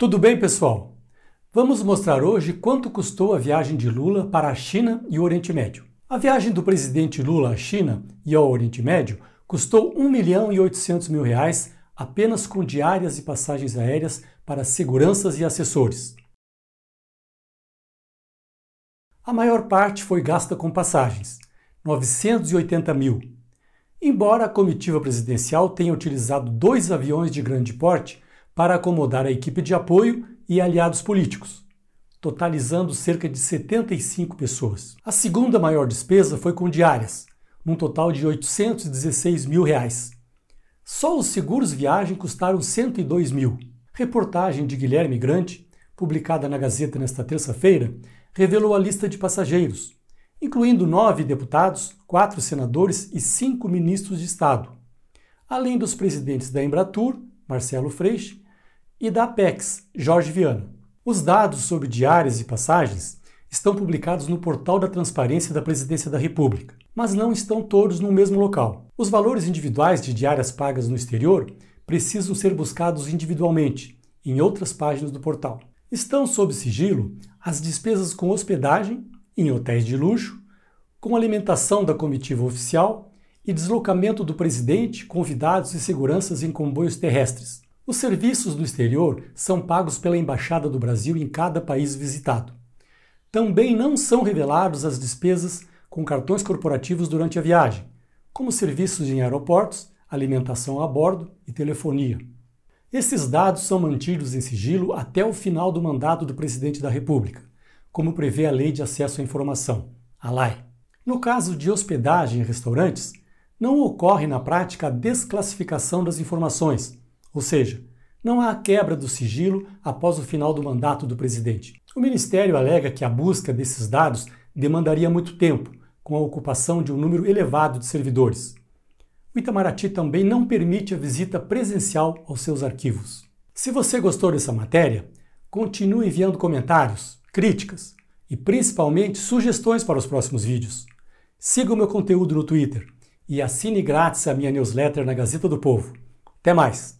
Tudo bem, pessoal? Vamos mostrar hoje quanto custou a viagem de Lula para a China e o Oriente Médio. A viagem do presidente Lula à China e ao Oriente Médio custou 1 milhão e 800 mil reais apenas com diárias e passagens aéreas para seguranças e assessores. A maior parte foi gasta com passagens, 980 mil. Embora a comitiva presidencial tenha utilizado dois aviões de grande porte, para acomodar a equipe de apoio e aliados políticos, totalizando cerca de 75 pessoas. A segunda maior despesa foi com diárias, num total de 816 mil reais. Só os seguros viagem custaram 102 mil. Reportagem de Guilherme Grande, publicada na Gazeta nesta terça-feira, revelou a lista de passageiros, incluindo nove deputados, quatro senadores e cinco ministros de Estado, além dos presidentes da Embratur, Marcelo Freixo, e da Apex, Jorge Viana. Os dados sobre diárias e passagens estão publicados no portal da Transparência da Presidência da República, mas não estão todos no mesmo local. Os valores individuais de diárias pagas no exterior precisam ser buscados individualmente, em outras páginas do portal. Estão sob sigilo as despesas com hospedagem em hotéis de luxo, com alimentação da comitiva oficial e deslocamento do presidente, convidados e seguranças em comboios terrestres. Os serviços do exterior são pagos pela Embaixada do Brasil em cada país visitado. Também não são revelados as despesas com cartões corporativos durante a viagem, como serviços em aeroportos, alimentação a bordo e telefonia. Esses dados são mantidos em sigilo até o final do mandato do presidente da República, como prevê a Lei de Acesso à Informação, a LAI. No caso de hospedagem em restaurantes, não ocorre na prática a desclassificação das informações ou seja, não há quebra do sigilo após o final do mandato do presidente. O Ministério alega que a busca desses dados demandaria muito tempo, com a ocupação de um número elevado de servidores. O Itamaraty também não permite a visita presencial aos seus arquivos. Se você gostou dessa matéria, continue enviando comentários, críticas e principalmente sugestões para os próximos vídeos. Siga o meu conteúdo no Twitter e assine grátis a minha newsletter na Gazeta do Povo. Até mais!